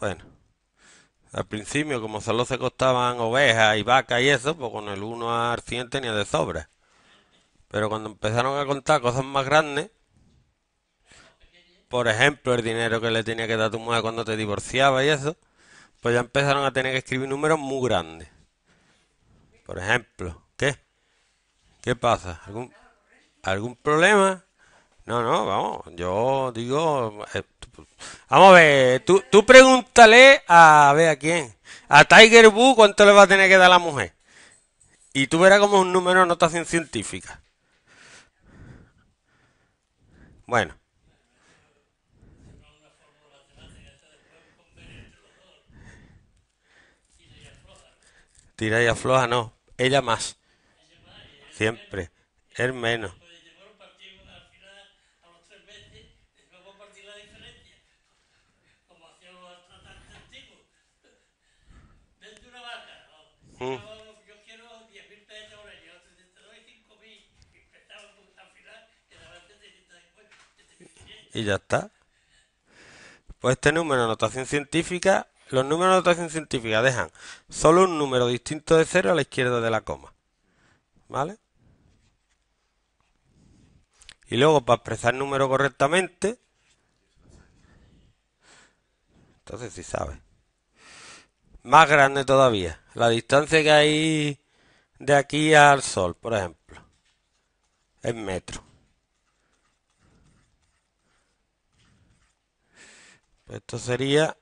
Bueno, al principio, como solo se costaban ovejas y vacas y eso, pues con el 1 al 100 tenía de sobra. Pero cuando empezaron a contar cosas más grandes, por ejemplo, el dinero que le tenía que dar a tu mujer cuando te divorciaba y eso, pues ya empezaron a tener que escribir números muy grandes. Por ejemplo, ¿qué? ¿Qué pasa? ¿Algún, problema? No, no, vamos, yo digo, eh, Vamos a ver, tú, tú pregúntale a, ver a quién. A Tiger Boo cuánto le va a tener que dar la mujer. Y tú verás como un número de notación científica. Bueno. Tira y afloja, no. Ella más. Siempre. Él menos. Y ya está. Pues este número de notación científica, los números de notación científica dejan solo un número distinto de cero a la izquierda de la coma. ¿Vale? Y luego para expresar el número correctamente, entonces si sí sabes más grande todavía. La distancia que hay de aquí al sol, por ejemplo, en metro. Pues esto sería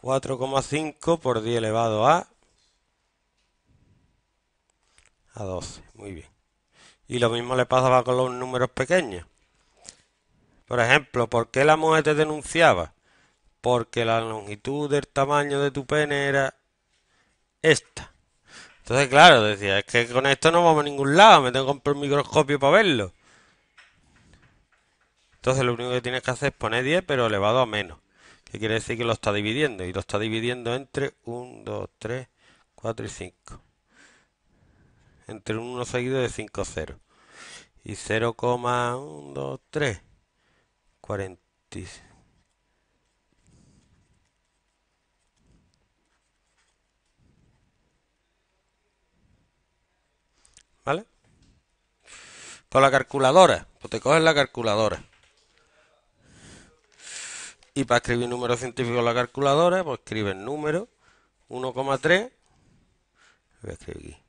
4,5 por 10 elevado a a 12. Muy bien. Y lo mismo le pasaba con los números pequeños. Por ejemplo, ¿por qué la mujer te denunciaba? porque la longitud del tamaño de tu pene era esta. Entonces, claro, decía, es que con esto no vamos a ningún lado, me tengo que comprar un microscopio para verlo. Entonces, lo único que tienes que hacer es poner 10, pero elevado a menos. Que quiere decir que lo está dividiendo. Y lo está dividiendo entre 1, 2, 3, 4 y 5. Entre un 1 seguido de 5 0. Y 0,1, 2, 3, ¿Vale? Con la calculadora. Pues te coges la calculadora. Y para escribir número científico en la calculadora, pues escribe el número 1,3. Voy a escribir aquí.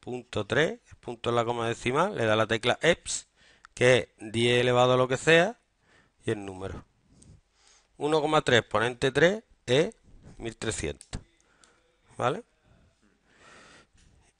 Punto 3, punto en la coma decimal, le da la tecla EPS, que es 10 elevado a lo que sea, y el número. 1,3 exponente 3 es 1300. ¿Vale?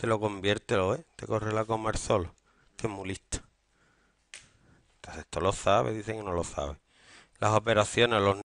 Te lo conviértelo, ¿eh? Te corre la coma el solo. Que es muy listo. Entonces esto lo sabe, dicen que no lo sabe. Las operaciones, los